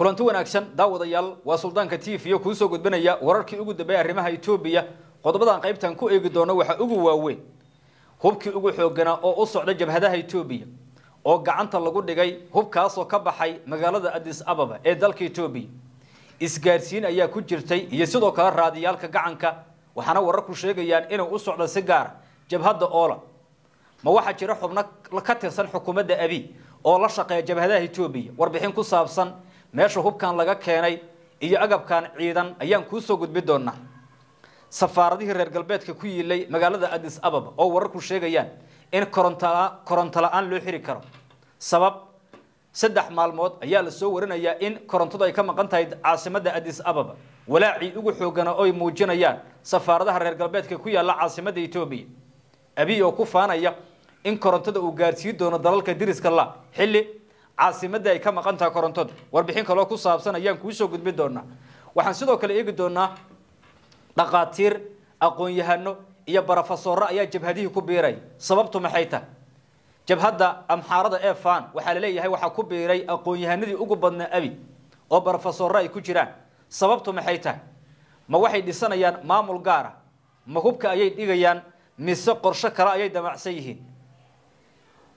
kulanti wanaagsan daawadayaal waa suldaanka t v o kuu soo gudbinaya wararkii ugu dambeeyay arrimaha etoobiya qodobadan qaybtan ku eegi doono waxaa ugu waaweyn hubkii ugu xooganaa oo u socda jabhadaha etoobiya oo gacanta lagu dhigay hubkaasoo ka baxay magaalada adis ababa ee dalka etoobiya isgaarsiin ayaa ku jirtay iyo sidoo kale raadiyaalka gacanka waxaana wararku sheegayaan inuu u socdo si gaara ah, jabhadda oola ma waxaa jira xubno ka tirsan xukuumadda abi oo la shaqeeya jabhadaha etoobiya warbixin ku saabsan meesha hubkan laga keenay iyo agabkan ciidan ayaan kuu soo gudbi doonaa safaaradihii reer galbeedka ku yiilay magaalada adis ababa oo wararku sheegayaan in koronto la-aan loo xiri karo sabab saddex maalmood ayaa lasoo warinayaa in korontadu ay ka maqan tahay caasimada adis ababa walaacii ugu xoogana oy muujinayaan safaaradaha reer galbeedka ku yaalla caasimada etoobiya abiy oo ku faanaya in korontada uu gaarsiin doono dalalka diriska la xilli caasimadda ay ka maqan taha korontada warbixin kaloo ku saabsan ayaan kuusoo gudbin doonaa waxaan sidoo kale eegi doonaa dhaqaatiir aqoon-yahano iyo barofesoro ayaa jabhadihii ku biiray sababtu maxay tahay jabhadda amxaarada ee faan waxaa laleeyahay waxaa ku biiray aqoon-yahanadii ugu badnaa abi oo barofesoro ay ku jiraan sababtu maxay tahay ma waxay dhisanayaan maamul gaara ma hubka ayay dhigayaan mise qorsho kale ayay damacsan yihiin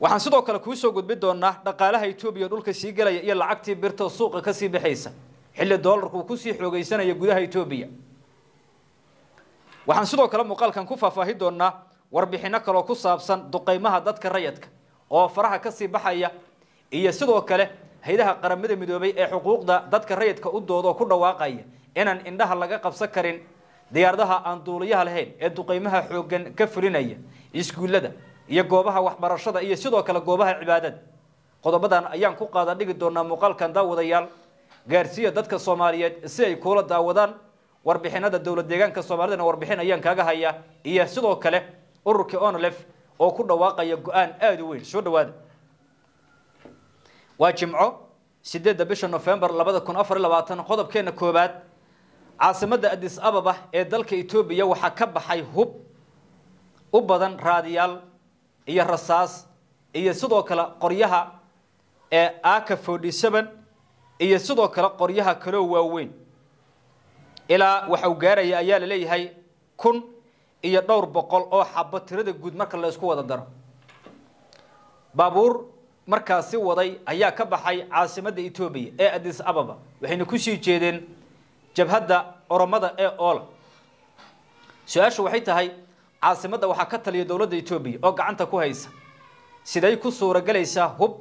waxaan sidoo kale kuu soo gudbin doonaa dhaqaalaha etoobiya dhulka sii gelaya iyo lacagtii birta suuqa kasii baxaysa xilli doolarku uu kusii xoogaysanaya gudaha etoobiya waxaan sidoo kale muuqaalkan ku faahfaahi doonaa warbixinno kaloo ku saabsan duqeymaha dadka rayadka oo faraha kasii baxaya iyo sidoo kale hay-adaha qaramada midoobay ee xuquuqda dadka rayadka u doodoo ku dhawaaqaya inaan indhaha laga qabsan karin diyaaradaha aan duuliyaha lahayn ee duqeymaha xooggan ka fulinaya iskuullada iyo goobaha waxbarashada iyo sidoo kale goobaha cibaadada qodobadan ayaan ku qaada dhigi doonaa muuqaalkan daawadayaal gaarsiiya dadka soomaaliyeed si ay kuula daawadaan warbixinada dowlad deegaanka soomaalidana warbixin ayaan kaaga hayaa iyo sidoo kale ururkii onlef oo ku dhawaaqaya go-aan aada u weyn soo dhawaada waa jimco sideedda bisha nofembar labada kun afar iy labaatan qodobkeena koobaad caasimadda addis ababa ee dalka etoobiya waxaa ka baxay hub u badan raadiyaal iyo rasaas iyo sidoo kale qoryaha ee aka forty seven iyo sidoo kale qoryaha kaloo waaweyn ilaa waxau gaaraya ayaa la leeyahay kun iyo dhowr boqol oo xabo tirada guud marka laysku wada daro baabuur markaasi waday ayaa ka baxay caasimadda etoobiya ee adis ababa waxayna ku sii jeedeen jabhadda oromada ee oola su-aashu waxay tahay caasimadda waxaa ka taliya dowladda etoobiya oo gacanta ku haysa siday ku suuragelaysaa hub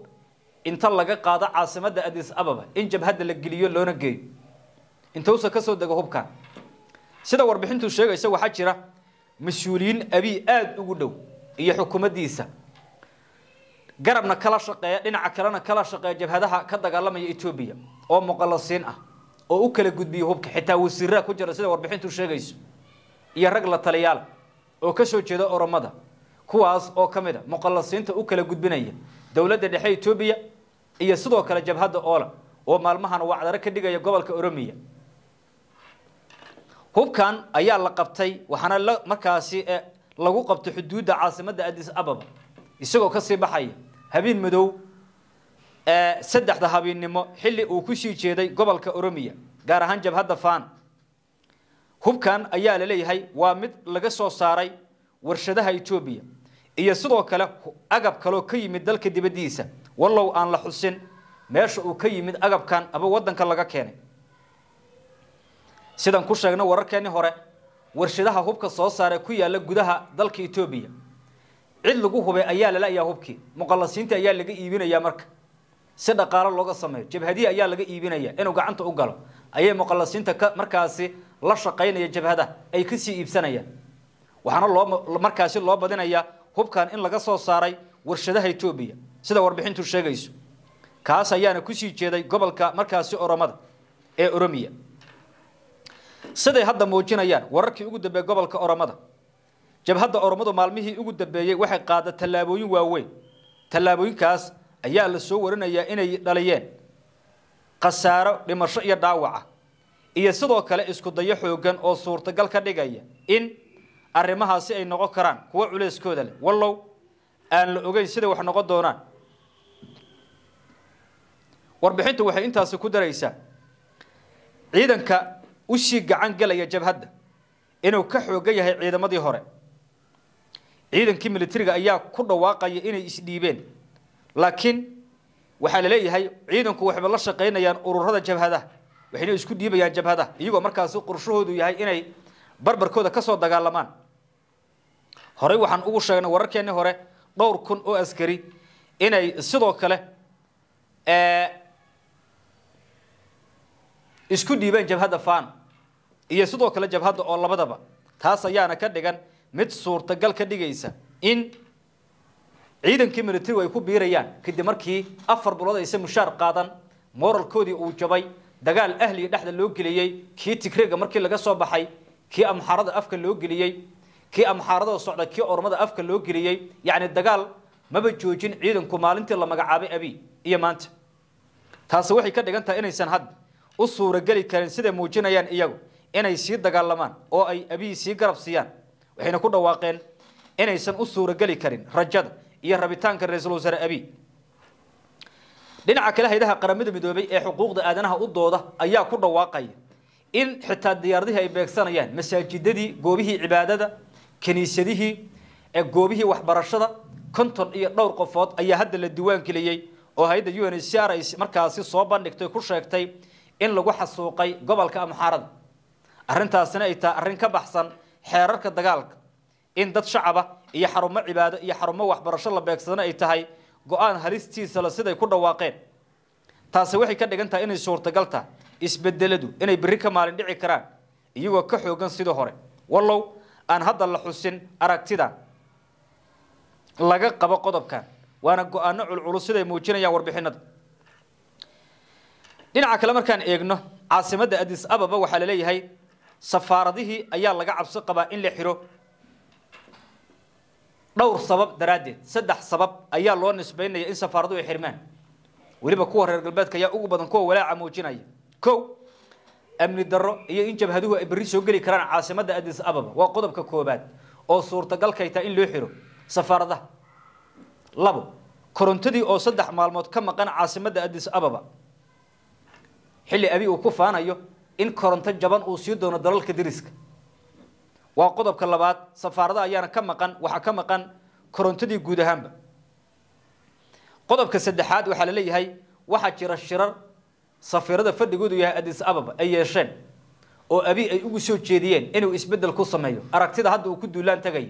inta laga qaado caasimada adis ababa in jabhadda la geliyo loona geeyo intuusa ka soo dego hubkan sida warbixintu sheegaysa waxaa jira mas-uuliyiin abiy aada ugu dhow iyo xukuumaddiisa garabna kala shaqeeya dhinaca kalena kala shaqeeya jabhadaha ka dagaalamaya etoobiya oo muqallasiin ah oo u kala gudbiya hubka xitaa wasiiraa ku jira sida warbixintu sheegayso iyo rag la taliyaala oo ka soo jeeda oromada kuwaas oo ka mid a ah muqallasiinta u kala gudbinaya dowladda dhexe etoobiya iyo sidoo kale jabhadda oola oo maalmahan wacdaro ka dhigaya gobolka oromiya hubkan ayaa la qabtay waxaana markaasi eh, lagu qabtay xuduudda caasimadda adis ababa isagoo kasii baxaya habeen madow eh, saddexda habeennimo xilli uu ku sii jeeday gobolka oromiya gaar ahaan jabhadda faan hubkan ayaa la leeyahay waa mid laga soo saaray warshadaha etoobiya iyo sidoo kale agab kaloo ka yimid dalka dibaddiisa wallow aan la xusin meesha uu ka yimid agabkan ama waddanka laga keenay sidaan ku sheegna wararkeenii hore warshadaha hubka soo saaree ku yaalla gudaha dalka etoobiya cid lagu hubay ayaa lalayaa hubkii muqallasiintii ayaa laga iibinayaa marka si dhaqaalo looga sameeyo jabhadihi ayaa laga iibinayaa inuu gacanta u galo ayay muqallasiinta markaasi la shaqaynaya jabhada ay kasii iibsanayaan waxaana loo markaasi loo badinayaa hubkan in laga soo saaray warshadaha etoobiya sida warbixintu sheegayso kaas ayaana kusii jeeday gobolka markaasi oromada ee oromiya siday hadda muujinayaan wararkii ugu dambeeye gobolka oromada jabhadda oromadu maalmihii ugu dambeeyey waxay qaada tallaabooyin waaweyn tallaabooyinkaas ayaa la soo warinayaa inay dhaliyeen khasaaro dhimasho iyo dhaawaca iyo sidoo kale isku dayo xoogan oo suurtagal ka dhigaya in arrimahaasi ay noqon karaan kuwo culeyskooda leh wallow aan la ogeyn siday wax noqon doonaan warbixintu waxay intaasi ku daraysaa ciidanka usii gacan galaya jabhadda inuu ka xooggan yahay ciidamadii hore ciidankii militariga ayaa ku dhawaaqaya inay isdhiibeen laakiin waxaa la leeyahay ciidanku waxba la shaqaynayaan ururada jabhadaha waxayna isku dhiibayaan jabhada iyagoo markaasi qorshahoodu yahay inay barbarkooda kasoo dagaalamaan horey waxaan ugu sheegnay wararkeenii hore dhowr kun oo askari inay sidoo kale eh, isku dhiibeen jabhadda fan iyo sidoo kale jabhadda oo labadaba taas ayaana ka dhigan mid suurtagal ka dhigaysa in ciidankii militarigu ay ku biirayaan kadib markii afar bilood ayse mushaar qaadan moralkoodii uu jabay dagaal ahliga dhexda loo geliyey kii tigreega markii laga soo baxay kii amxaarada afka loo geliyey kii amxaaradoo socda kii ormada afka loo geliyey yacni dagaal maba joojin ciidanku maalintii la magacaabay abi iyo maanta taasi waxay ka dhigan tahay inaysan had u suurageli karin siday muujinayaan iyagu inay sii dagaalamaan oo ay abiyi sii garab siiyaan waxayna ku dhawaaqeen inaysan u suurageli karin rajada iyo rabitaanka ra-iisul wasaare abi dhinaca kale haydaha qaramada midoobay ee xuquuqda aadanaha u dooda ayaa ku dhawaaqaya in xitaa diyaaradihii ay beegsanayaan masaajidadii goobihii cibaadada kiniisadihii ee goobihii waxbarashada konton iyo dhowr qofood ayaa hadda la diiwaangeliyey oo hay-adda hayadda un c r ay markaasi soo bandhigtay ku sheegtay in lagu xasuuqay gobolka amxaarada arrintaasina ay tahay arrin ka baxsan xeerarka dagaalka in dad shacaba iyo xarumo cibaado iyo xarumo waxbarasho la beegsana ay tahay go-aan halistiisa siday ku dhawaaqeen taasi waxay ka dhigan tahay inay suurtagal tahay isbedeladu inay berri ka maalin dhici karaan iyagoo ka xoogan sidii hore wallow aan hadda la xusin aragtida laga qabo qodobkan waana go-aano culculus siday muujinayaan warbixinada dhinaca kale markaan eegno caasimadda adis ababa waxaa la leeyahay safaaradihii ayaa laga cabsi qabaa in la xiro dhowr sabab daraaddeed saddex sabab ayaa loo nisbaynaya in safaaradu ay xirmaan weliba kuwa reer galbeedka ayaa ugu badan kuwa walaaca muujinaya o amni darro iyo in jabhaduhu ay berri soo geli karaan caasimadda adis ababa waa qodobka koowaad oo suurtagalkay taa in loo xiro safaaradaha labo korontadii oo saddex maalmood ka maqan caasimadda adis ababa xilli abi uu ku faanayo in koronto jaban uu sii doono dalalka dariska waa qodobka labaad safaarada ayaana ka maqan waxaa ka maqan korontadii guud ahaanba qodobka saddexaad waxaa la leeyahay waxaa jira shirar safiirada fadhigoodu yahay adis ababa ay yeesheen oo abi ay ugu soo jeediyeen inuu isbeddel ku sameeyo aragtida hadda uu ku duulaan tagayo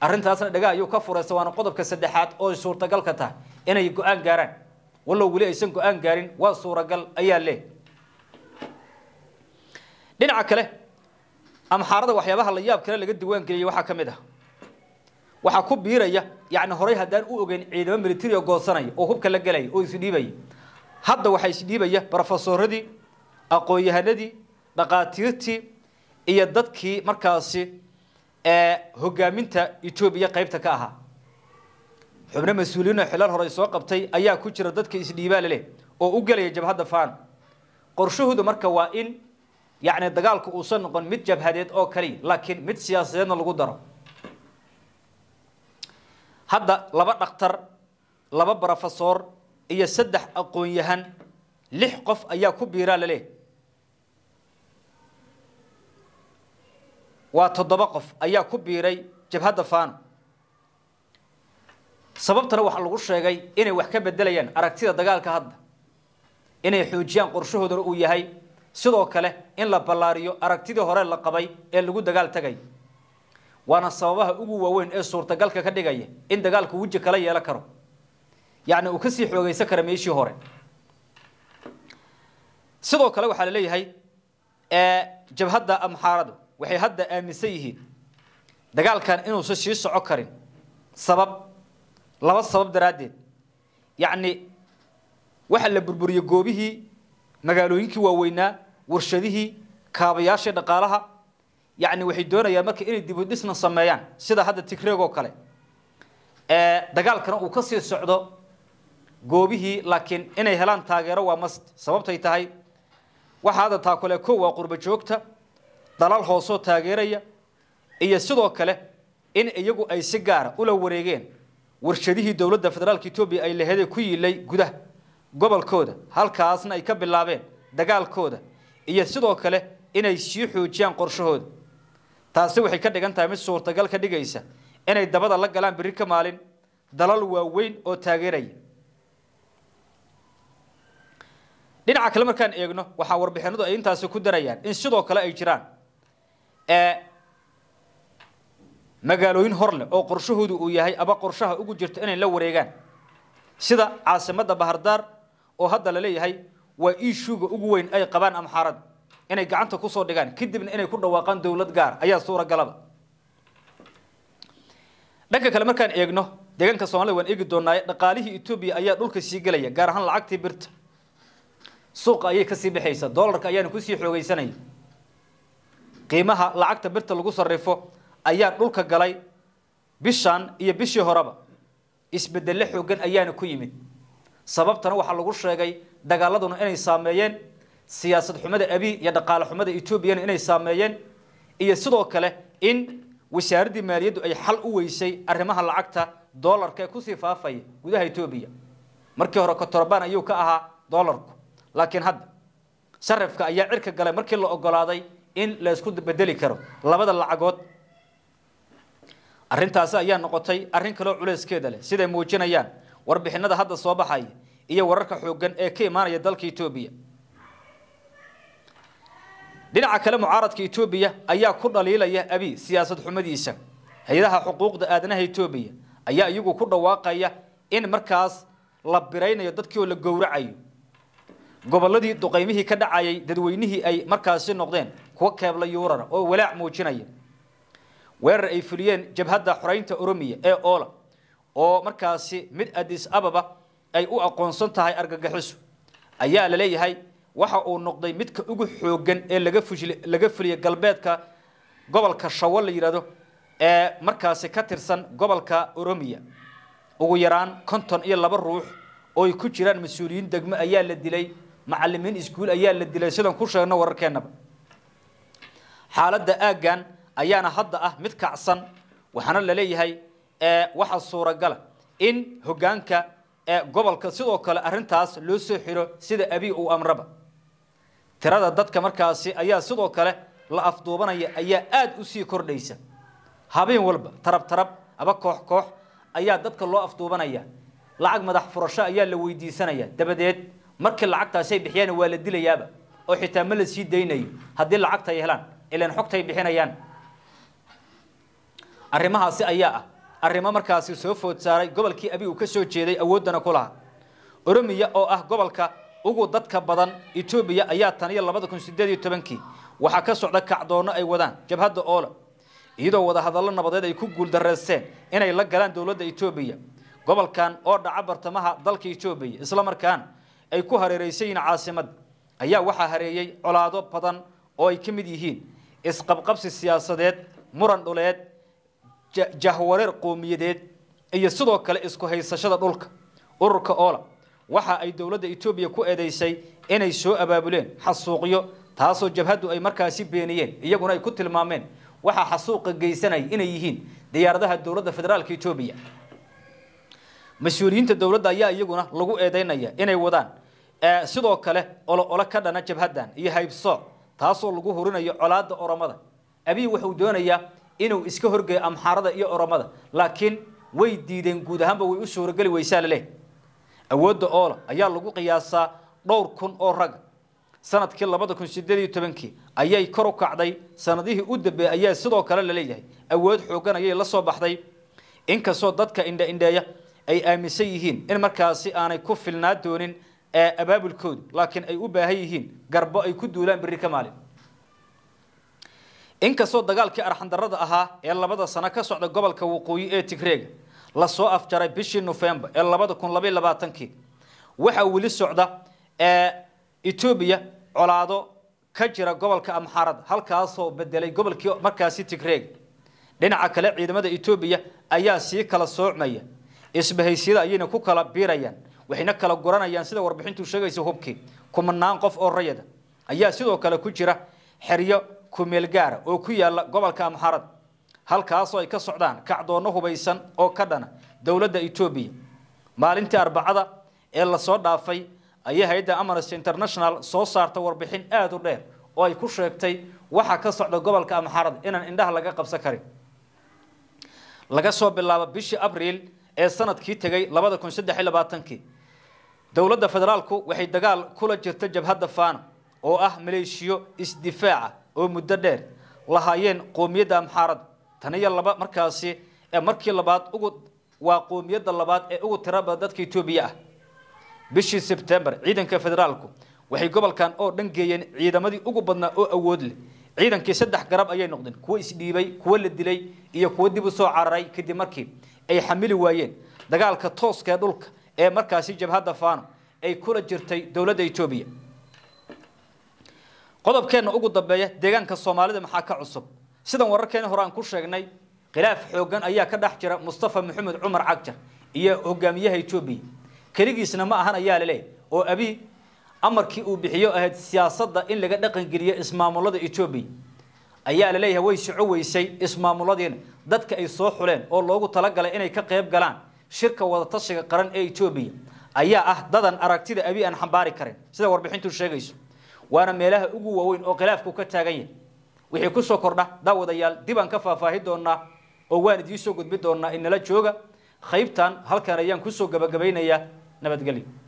arrintaasna dhagaa ayuu ka furaysa waana qodobka saddexaad oo suurtagal ka tahay inay go-aan gaaraan wallow weli aysan go-aan gaarin waa suuragal ayaa leeh dhinaca kale amxaarada waxyaabaha la yaab kale laga diiwaangeliyey waxaa ka mid ah waxaa ku biiraya yani horay haddaan u ogeyn ciidamo militarioo goosanaya oo hubka la gelaya oo isdhiibaya hadda waxaa isdhiibaya brofesoradii aqoon-yahanadii dhaqaatiirtii iyo dadkii markaasi ee hogaaminta etoobiya qaybta ka ahaa xubno mas-uuliyiin oo xilaan horey soo qabtay ayaa ku jira dadka isdhiibaa leleh oo u gelaya jabhadda faan qorshahooda marka waa in yacni dagaalku uusan noqon mid jabhadeed oo kaliya laakiin mid siyaasadeedna lagu daro hadda laba dhakhtar laba brofesor iyo saddex aqoonyahan lix qof ayaa ku biiraa laleehay waa toddoba qof ayaa ku biiray jabhadda faano sababtana waxaa lagu sheegay inay wax ka bedelayaan aragtida dagaalka hadda inay xoojiyaan qorshahoodana uu yahay sidoo kale in la ballaariyo aragtidii hore la qabay ee lagu dagaal tegay waana sababaha ugu waaweyn ee suurtagalka ka dhigaya in dagaalku weji kala yeelan karo yacni uu kasii xoogaysan kara meeshii hore sidoo kale waxaa la leeyahay jabhadda amxaaradu waxay hadda aaminsan yihiin dagaalkan inuusan sii soco karin sabab laba sabab daraaddeed yacni waxaa la burburiyey goobihii magaalooyinkii waaweynaa warshadihii kaabayaashii dhaqaalaha yani waxay doonayaan marka inay dibudhisna sameeyaan sida hadda tigreeg oo kale dagaalkana uu ka sii socdo goobihii laakiin inay helaan taageero waa mast sababtay tahay waxaa hadda taakule ko waa qurbo joogta dalaal hoosoo taageeraya iyo sidoo kale in iyagu ay si gaara ula wareegeen warshadihii dowladda federaalka etoobiya ay laheedee ku yilay gudaha gobolkooda halkaasna ay ka bilaabeen dagaalkooda iyo sidoo kale inay sii xoojiyaan qorshahooda taasi waxay ka dhigan tahay mid suurtagal ka dhigaysa inay dabada la galaan berri ka maalin dalal waaweyn oo taageeraya dhinaca kale markaan eegno waxaa warbixinadu ay intaasi ku darayaan in sidoo kale ay jiraan magaalooyin horleh oo qorshahoodu uu yahay ama qorshaha ugu jirto inay la wareegaan sida caasimadda bahardaar oo hadda la leeyahay waa iishuuga ugu weyn ay qabaan amxaarada inay gacanta kusoo dhigaan kadibna inay ku dhawaaqaan dowlad gaar ayaa suuragalaba dhanka kale markaan eegno deegaanka soomaalida waan eegi doonaaye dhaqaalihii etoobiya ayaa dhulka sii gelaya gaar ahaan lacagtii birta suuqa ayay kasii baxaysa doolarka ayaana kusii xoogeysanaya qiimaha lacagta birta lagu sarifo ayaa dhulka galay bishan iyo bishii horeba isbedelle xoogan ayaana ku yimid sababtana waxaa lagu sheegay dagaaladuna inay saameeyeen siyaasad xumada abi iyo dhaqaale xumada etoobiyana inay saameeyeen iyo sidoo kale in wasaaraddii maaliyaddu ay xal u weysay arrimaha lacagta doolarka ee kusii faafaya gudaha etoobiya markii hore kotorban ayuu ka ahaa doolarku laakiin hadda sarafka ayaa cirka galay markii la ogolaaday in laysku bedeli karo labada lacagood arrintaasi ayaa noqotay arrin kaleo culeyskeeda leh siday muujinayaan warbixinada hadda soo baxaya iyo wararka xooggan ee ka imaanaya dalka etoobiya dhinaca kale mucaaradka etoobiya ayaa ku dhaliilaya abi siyaasad xumadiisa hay-adaha xuquuqda aadanaha etoobiya ayaa iyagu ku dhawaaqaya in markaas la biraynayo dadkii oo la gowracayo gobolladii duqaymihii ka dhacayay dadweynihii ay markaasi noqdeen kuwa keebla yuurara oo walaac muujinaya weerar ay fuliyeen jabhadda xoraynta oromiya ee oola oo markaasi mid adis ababa ay u aqoonsan tahay argagixisu ayaa la leeyahay waxa uu noqday midka ugu xooggan ee laga laga fuliya galbeedka gobolka shawo la yidhahdo ee markaasi ka tirsan gobolka oromiya ugu yaraan konton iyo laba ruux oo ku jiraan mas-uuliyiin degmo ayaa la dilay macalimiin iskuul ayaa la dilay sidaan ku sheegno wararkeennaba xaaladda aaggan ayaana hadda ah mid kacsan waxaana la leeyahay waxaa suuragala ah in hogaanka gobolka sidoo kale arintaas loo soo xiro sida abi uu amraba tirada dadka markaasi ayaa sidoo kale la afduubanaya ayaa aada u sii kordhaysa habeen walba tarab tarab aba koox koox ayaa dadka loo afduubanaya lacag madax furasho ayaa la weydiisanaya dabadeed markii lacagtaasay bixiyaan waa la dilayaaba oo xitaa ma la sii daynayo haddii lacagta helaan ilan xogtay bixinayaan arrimahaasi ayaa ah arrimo markaasi soo food saaray gobolkii abi abigu ka soo jeeday awooddana ku lahaa oromiya oo ah gobolka ugu dadka badan etoobiya ayaa tan iyo labada kun sideed iyo tobankii waxaa ka socda kacdoonno ay wadaan jabhadda oola iyadoo wadahadallo nabadeed ay ku guuldareysteen inay la galaan dowladda etoobiya gobolkan oo dhaca bartamaha dalka etoobiya isla islamarkaana ay ku hareereysan yihiin caasimadda ayaa waxaa hareeyey colaado badan oo ay ka mid yihiin isqabqabsi siyaasadeed muran dhuleed jahwareer qoomiyadeed iyo sidoo kale isku haysashada dhulka ururka oola waxa ay dowladda etoobiya ku eedaysay inay soo abaabuleen xasuuqyo taasoo jabhaddu ay markaasi beeniyeen iyaguna ay ku tilmaameen waxaa xasuuqa geysanaya inay yihiin diyaaradaha dowladda federaalka etoobiya mas-uuliyiinta dowladda ayaa iyaguna lagu eedaynaya inay wadaan sidoo kale oloolo ka dhana jabhaddan iyo haybsooc taasoo lagu hurinayo colaadda oramada abiy wuxuu doonayaa inuu iska horgeeyo amxaarada iyo oromada laakiin way diideen guud ahaanba way u suurogeli weysaa laleh awoodda oola ayaa lagu qiyaasaa dhowr kun oo raga sanadkii labada kun iyo tobankii ayay kor u kacday sanadihii u dambeeyey ayaa sidoo kale laleeyahay awood xoogan ayay la soo baxday inkastoo dadka indhaindheeya ay aaminsan yihiin in markaasi aanay ku filnaa doonin abaabulkoodu laakiin ay u baahan yihiin garbo ay ku duulaan berri ka maalin inkastoo dagaalkii arxandarada ahaa ee labada sano ka socda gobolka waqooyi ee tigreega lasoo afjaray bishii nofembar ee labada kun labay labaatankii waxaa weli socda ee etoobiya colaado ka jira gobolka amxaarada halkaasoo bedelay gobolkii markaasi tigreega dhinaca kale ciidamada etoobiya ayaa sii kala soocmaya isbahaysyada ayayna ku kala biirayaan waxayna kala guranayaan sida warbixintu sheegaysa hubkii kumanaan qof oo rayada ayaa sidoo kale ku jira xeryo kumeelgaara oo ku yaala gobolka amxarad halkaasoo ay ka socdaan kacdoono hubaysan oo ka dhana dowladda etoobiya maalintii arbacada ee lasoo dhaafay ayaa hay-adda amnesty international soo saartay warbixin aada u dheer oo ay ku sheegtay waxa ka socda gobolka amxarad inaan indhaha laga qabsan karin laga soo bilaabo bishii abriil ee sanadkii tegay labada kun saddex iyo labaatankii dowladda federaalku waxay dagaal kula jirtay jabhadda faana oo ah maleeshiyo isdifaaca oo muddo dheer lahaayeen qoomiyadda amxaarada tan iyo laba markaasi ee markii labaad ugu waa qoomiyadda labaad ee ugu tiraba dadka etoobiya ah bishii sebtembar ciidanka federaalku waxay gobolkan oo dhan geeyeen ciidamadii ugu badnaa oo awood leh ciidankii saddex garab ayay noqdeen kuwo isdhiibay kuwo la dilay iyo kuwo dib u soo cararay kadib markii ay xamili waayeen dagaalka tooska ee dhulka ee markaasi jabhadda faano ay kula jirtay dowladda etoobiya qodobkeenna ugu dambeeya deegaanka soomaalida maxaa ka cusub sidan wararkeena hore aan ku sheegnay khilaaf xooggan ayaa ka dhex jira mustafa maxamed cumar cagjar iyo hogaamiyaha etoobiya keligiisna ma ahan ayaa laleeyahy oo abi amarkii uu bixiyo ahayd siyaasadda in laga dhaqangeliyo ismaamulada etoobiya ayaa laleeyahay way soco weysay ismaamuladiina dadka ay soo xuleen oo loogu talagalay inay ka qayb galaan shirka wadatashiga qaran ee etoobiya ayaa ah dadan aragtida abi aan xambaari karin sida warbixintu sheegayso waana meelaha ugu waaweyn oo khilaafku ka taagan yahay wixii kusoo kordha daawadayaal dibaan ka faahfaahi doonaa oo waan idiin soo gudbi doonaa inala jooga qaybtan halkan ayaan kusoo gabagabaynayaa nabadgelyo